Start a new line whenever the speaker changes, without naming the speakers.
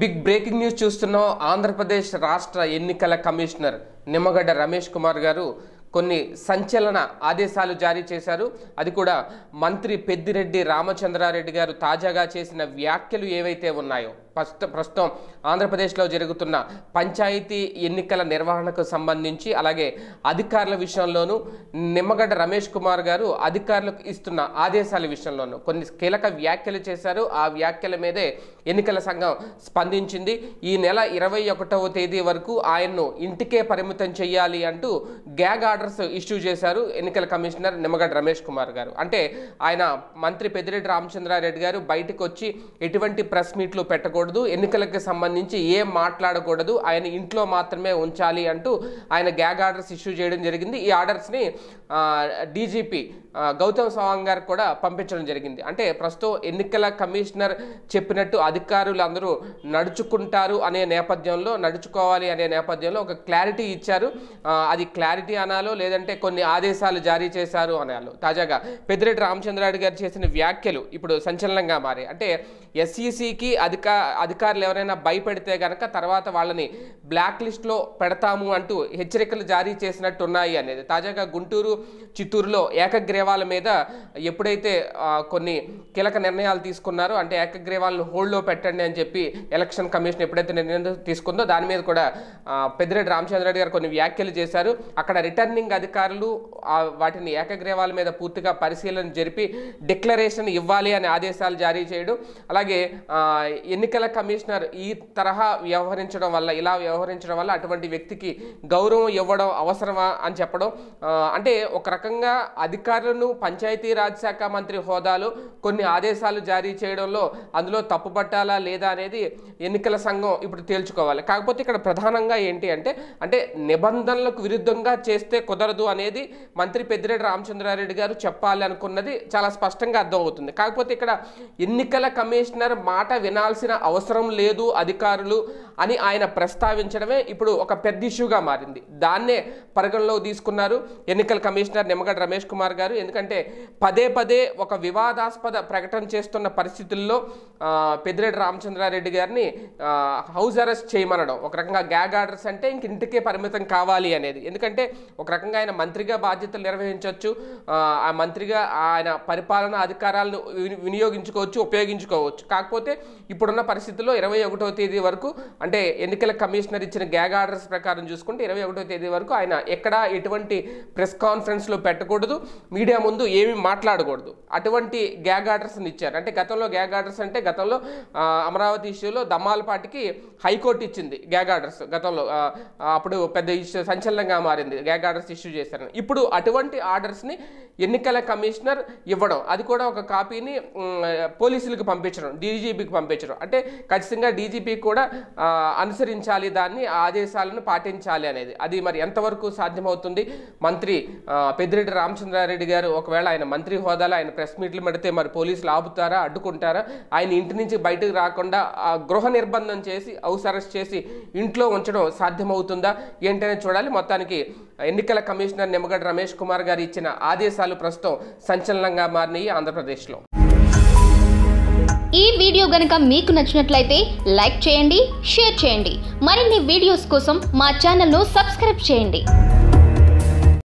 big breaking news చూస్తున్నాం ఆంధ్రప్రదేశ్ రాష్ట్ర ఎన్నికల కమిషనర్ నిమ్మగడ్డ రమేష్ కుమార్ గారు కొన్ని సంచలన ఆదేశాలు జారీ చేశారు అది కూడా మంత్రి పెద్దిరెడ్డి రామచంద్రారెడ్డి గారు తాజాగా చేసిన వ్యాఖ్యలు ఏవైతే ఉన్నాయో ప్రస్తు ప్రస్తుతం ఆంధ్రప్రదేశ్లో జరుగుతున్న పంచాయతీ ఎన్నికల నిర్వహణకు సంబంధించి అలాగే అధికారుల విషయంలోనూ నిమ్మగడ్డ రమేష్ కుమార్ గారు అధికారులకు ఇస్తున్న ఆదేశాల విషయంలోనూ కొన్ని కీలక వ్యాఖ్యలు చేశారు ఆ వ్యాఖ్యల మీదే ఎన్నికల సంఘం స్పందించింది ఈ నెల ఇరవై ఒకటవ తేదీ వరకు ఆయన్ను ఇంటికే పరిమితం చేయాలి అంటూ గ్యాగ్ ఆర్డర్స్ ఇష్యూ చేశారు ఎన్నికల కమిషనర్ నిమ్మగడ్డ రమేష్ కుమార్ గారు అంటే ఆయన మంత్రి పెద్దిరెడ్డి రామచంద్రారెడ్డి గారు బయటకు వచ్చి ఎటువంటి ప్రెస్ మీట్లు పెట్టకూడదు ఎన్నికలకు సంబంధించి ఏం మాట్లాడకూడదు ఆయన ఇంట్లో మాత్రమే ఉంచాలి అంటూ ఆయన గ్యాగ్ ఆర్డర్స్ ఇష్యూ చేయడం జరిగింది ఈ ఆర్డర్స్ని డీజీపీ గౌతమ్ సవాంగ్ గారు కూడా పంపించడం జరిగింది అంటే ప్రస్తుతం ఎన్నికల కమిషనర్ చెప్పినట్టు అధికారులందరూ నడుచుకుంటారు అనే నేపథ్యంలో నడుచుకోవాలి అనే నేపథ్యంలో ఒక క్లారిటీ ఇచ్చారు అది క్లారిటీ అనాలో చేశారో లేదంటే కొన్ని ఆదేశాలు జారీ చేశారు వాళ్ళు తాజాగా పెద్దిరెడ్డి రామచంద్రారెడ్డి గారు చేసిన వ్యాఖ్యలు ఇప్పుడు సంచలనంగా మారాయి అంటే ఎస్ఈసికి e అధికా అధికారులు ఎవరైనా భయపెడితే గనక తర్వాత వాళ్ళని బ్లాక్ లిస్ట్లో పెడతాము అంటూ హెచ్చరికలు జారీ చేసినట్టు ఉన్నాయి అనేది తాజాగా గుంటూరు చిత్తూరులో ఏకగ్రీవాల మీద ఎప్పుడైతే కొన్ని కీలక నిర్ణయాలు తీసుకున్నారో అంటే ఏకగ్రీవాలను హోల్డ్లో పెట్టండి అని చెప్పి ఎలక్షన్ కమిషన్ ఎప్పుడైతే నిర్ణయం తీసుకుందో దాని మీద కూడా పెద్దిరెడ్డి రామచంద్రరెడ్డి గారు కొన్ని వ్యాఖ్యలు చేశారు అక్కడ రిటర్నింగ్ రిటర్నింగ్ అధికారులు వాటిని ఏకగ్రీవాల మీద పూర్తిగా పరిశీలన జరిపి డిక్లరేషన్ ఇవ్వాలి అనే ఆదేశాలు జారీ చేయడం అలాగే ఎన్నికల కమిషనర్ ఈ తరహా వ్యవహరించడం వల్ల ఇలా వ్యవహరించడం వల్ల అటువంటి వ్యక్తికి గౌరవం ఇవ్వడం అవసరమా అని చెప్పడం అంటే ఒక రకంగా అధికారులను పంచాయతీరాజ్ శాఖ మంత్రి హోదాలో కొన్ని ఆదేశాలు జారీ చేయడంలో అందులో తప్పుపట్టాలా లేదా అనేది ఎన్నికల సంఘం ఇప్పుడు తేల్చుకోవాలి కాకపోతే ఇక్కడ ప్రధానంగా ఏంటి అంటే అంటే నిబంధనలకు విరుద్ధంగా చేస్తే కుదరదు అనేది మంత్రి పెద్దిరెడ్డి రామచంద్రారెడ్డి గారు చెప్పాలి అనుకున్నది చాలా స్పష్టంగా అర్థమవుతుంది కాకపోతే ఇక్కడ ఎన్నికల కమిషనర్ మాట వినాల్సిన అవసరం లేదు అధికారులు అని ఆయన ప్రస్తావించడమే ఇప్పుడు ఒక పెద్ద ఇష్యూగా మారింది దాన్నే పరిగణలో తీసుకున్నారు ఎన్నికల కమిషనర్ నిమ్మగడ్డ రమేష్ కుమార్ గారు ఎందుకంటే పదే పదే ఒక వివాదాస్పద ప్రకటన చేస్తున్న పరిస్థితుల్లో పెద్దిరెడ్డి రామచంద్రారెడ్డి గారిని హౌస్ అరెస్ట్ చేయమనడం ఒక రకంగా గ్యాగ్ ఆర్డర్స్ అంటే ఇంక ఇంటికే పరిమితం కావాలి అనేది ఎందుకంటే ఒక రకంగా రకంగా ఆయన మంత్రిగా బాధ్యతలు నిర్వహించవచ్చు ఆ మంత్రిగా ఆయన పరిపాలన అధికారాలను వినియోగించుకోవచ్చు ఉపయోగించుకోవచ్చు కాకపోతే ఇప్పుడున్న పరిస్థితుల్లో ఇరవై ఒకటో తేదీ వరకు అంటే ఎన్నికల కమిషనర్ ఇచ్చిన గ్యాగ్ ఆర్డర్స్ ప్రకారం చూసుకుంటే ఇరవై ఒకటో తేదీ వరకు ఆయన ఎక్కడా ఎటువంటి ప్రెస్ కాన్ఫరెన్స్లో పెట్టకూడదు మీడియా ముందు ఏమీ మాట్లాడకూడదు అటువంటి గ్యాగ్ ఆర్డర్స్ని ఇచ్చారు అంటే గతంలో గ్యాగ్ ఆర్డర్స్ అంటే గతంలో అమరావతి ఇష్యూలో దమ్మాల పార్టీకి హైకోర్టు ఇచ్చింది గ్యాగ్ ఆర్డర్స్ గతంలో అప్పుడు పెద్ద ఇష్యూ సంచలనంగా మారింది గ్యాగ్ ఆర్డర్స్ ఆర్డర్స్ ఇష్యూ చేశారు ఇప్పుడు అటువంటి ఆర్డర్స్ని ఎన్నికల కమిషనర్ ఇవ్వడం అది కూడా ఒక కాపీని పోలీసులకు పంపించడం డీజీపీకి పంపించడం అంటే ఖచ్చితంగా డీజీపీ కూడా అనుసరించాలి దాన్ని ఆదేశాలను పాటించాలి అనేది అది మరి ఎంతవరకు సాధ్యమవుతుంది మంత్రి పెద్దిరెడ్డి రామచంద్రారెడ్డి గారు ఒకవేళ ఆయన మంత్రి హోదాలో ఆయన ప్రెస్ మీట్లు పెడితే మరి పోలీసులు ఆపుతారా అడ్డుకుంటారా ఆయన ఇంటి నుంచి బయటకు రాకుండా గృహ నిర్బంధం చేసి అవసరస్ చేసి ఇంట్లో ఉంచడం సాధ్యమవుతుందా ఏంటనే చూడాలి మొత్తానికి ఎన్నికల ఎన్నికల కమిషనర్ నిమ్మగడ్డ రమేష్ కుమార్ గారు ఇచ్చిన ఆదేశాలు ప్రస్తుతం సంచలనంగా మారినాయి ఆంధ్రప్రదేశ్లో ఈ వీడియో గనక మీకు నచ్చినట్లయితే లైక్ చేయండి షేర్ చేయండి మరిన్ని వీడియోస్ కోసం మా ఛానల్ను సబ్స్క్రైబ్ చేయండి